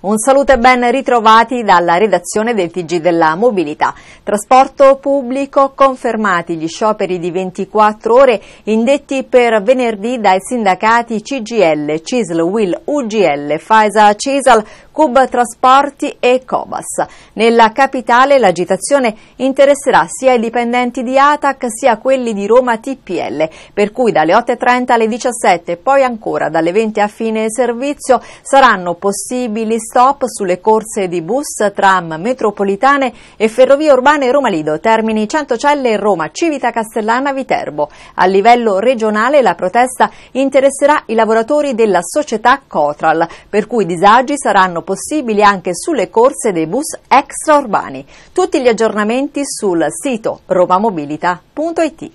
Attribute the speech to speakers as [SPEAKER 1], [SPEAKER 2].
[SPEAKER 1] Un saluto e ben ritrovati dalla redazione del Tg della Mobilità. Trasporto pubblico confermati gli scioperi di 24 ore indetti per venerdì dai sindacati CGL, CISL, WIL, UGL, FAESA, CISAL, Cub Trasporti e Cobas. Nella capitale l'agitazione interesserà sia i dipendenti di ATAC sia quelli di Roma TPL, per cui dalle 8.30 alle 17 e poi ancora dalle 20 a fine servizio saranno possibili stop sulle corse di bus, tram, metropolitane e ferrovie urbane Roma Lido, Termini Centocelle e Roma Civita Castellana Viterbo. A livello regionale la protesta interesserà i lavoratori della società Cotral, per cui i disagi saranno possibili anche sulle corse dei bus extraurbani. Tutti gli aggiornamenti sul sito romamobilita.it.